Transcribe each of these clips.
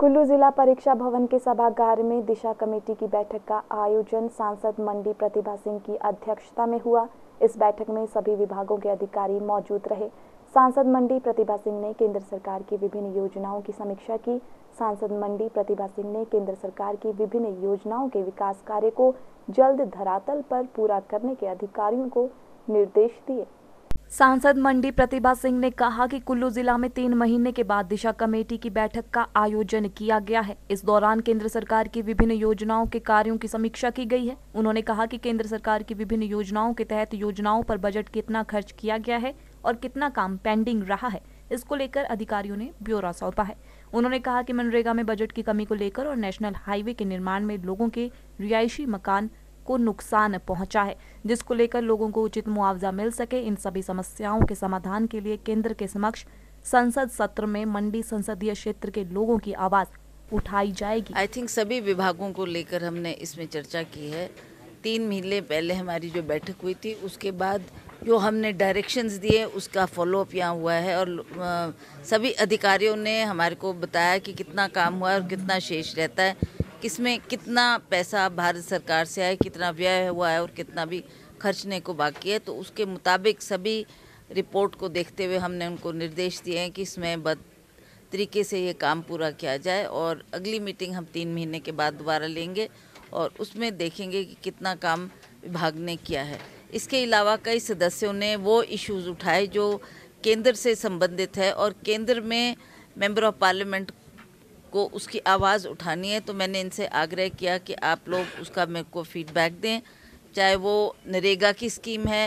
कुल्लू जिला परीक्षा भवन के सभागार में दिशा कमेटी की बैठक का आयोजन सांसद मंडी प्रतिभा सिंह की अध्यक्षता में हुआ इस बैठक में सभी विभागों के अधिकारी मौजूद रहे सांसद मंडी प्रतिभा सिंह ने केंद्र सरकार की विभिन्न योजनाओं की समीक्षा की सांसद मंडी प्रतिभा सिंह ने केंद्र सरकार की विभिन्न योजनाओं के विकास कार्य को जल्द धरातल पर पूरा करने के अधिकारियों को निर्देश दिए सांसद मंडी प्रतिभा सिंह ने कहा कि कुल्लू जिला में तीन महीने के बाद दिशा कमेटी की बैठक का आयोजन किया गया है इस दौरान केंद्र सरकार की विभिन्न योजनाओं के कार्यों की समीक्षा की गई है उन्होंने कहा कि केंद्र सरकार की विभिन्न योजनाओं के तहत योजनाओं पर बजट कितना खर्च किया गया है और कितना काम पेंडिंग रहा है इसको लेकर अधिकारियों ने ब्यौरा सौंपा है उन्होंने कहा की मनरेगा में बजट की कमी को लेकर और नेशनल हाईवे के निर्माण में लोगों के रिहायशी मकान को नुकसान पहुंचा है जिसको लेकर लोगों को उचित मुआवजा मिल सके इन सभी समस्याओं के समाधान के लिए केंद्र के समक्ष संसद सत्र में मंडी संसदीय क्षेत्र के लोगों की आवाज उठाई जाएगी आई थिंक सभी विभागों को लेकर हमने इसमें चर्चा की है तीन महीने पहले हमारी जो बैठक हुई थी उसके बाद जो हमने डायरेक्शंस दिए उसका फॉलोअप यहाँ हुआ है और सभी अधिकारियों ने हमारे को बताया कि कितना काम हुआ है और कितना शेष रहता है किसमें कितना पैसा भारत सरकार से आए कितना व्यय हुआ है और कितना भी खर्चने को बाकी है तो उसके मुताबिक सभी रिपोर्ट को देखते हुए हमने उनको निर्देश दिए हैं कि इसमें बद तरीके से ये काम पूरा किया जाए और अगली मीटिंग हम तीन महीने के बाद दोबारा लेंगे और उसमें देखेंगे कि कितना काम विभाग ने किया है इसके अलावा कई सदस्यों ने वो इश्यूज़ उठाए जो केंद्र से संबंधित है और केंद्र में मेंबर ऑफ पार्लियामेंट को उसकी आवाज़ उठानी है तो मैंने इनसे आग्रह किया कि आप लोग उसका मेरे को फीडबैक दें चाहे वो नरेगा की स्कीम है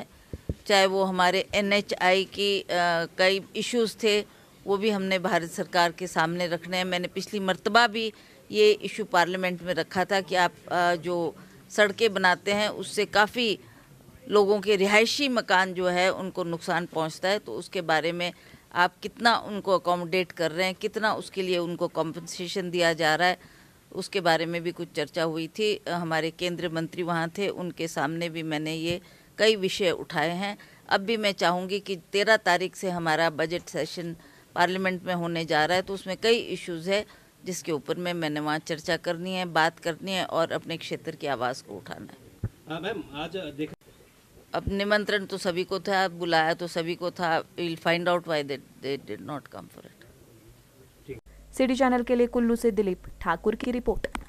चाहे वो हमारे एनएचआई की आ, कई इश्यूज़ थे वो भी हमने भारत सरकार के सामने रखने हैं मैंने पिछली मरतबा भी ये इशू पार्लियामेंट में रखा था कि आप आ, जो सड़कें बनाते हैं उससे काफ़ी लोगों के रिहायशी मकान जो है उनको नुकसान पहुंचता है तो उसके बारे में आप कितना उनको अकोमोडेट कर रहे हैं कितना उसके लिए उनको कॉम्पनसेशन दिया जा रहा है उसके बारे में भी कुछ चर्चा हुई थी हमारे केंद्रीय मंत्री वहाँ थे उनके सामने भी मैंने ये कई विषय उठाए हैं अब भी मैं चाहूँगी कि तेरह तारीख से हमारा बजट सेशन पार्लियामेंट में होने जा रहा है तो उसमें कई इश्यूज़ है जिसके ऊपर में मैंने वहाँ चर्चा करनी है बात करनी है और अपने क्षेत्र की आवाज़ को उठाना है हाँ, मैम आज देख अब निमंत्रण तो सभी को था बुलाया तो सभी को था will find out why they they did not come for it city channel के लिए कुल्लू से दिलीप ठाकुर की रिपोर्ट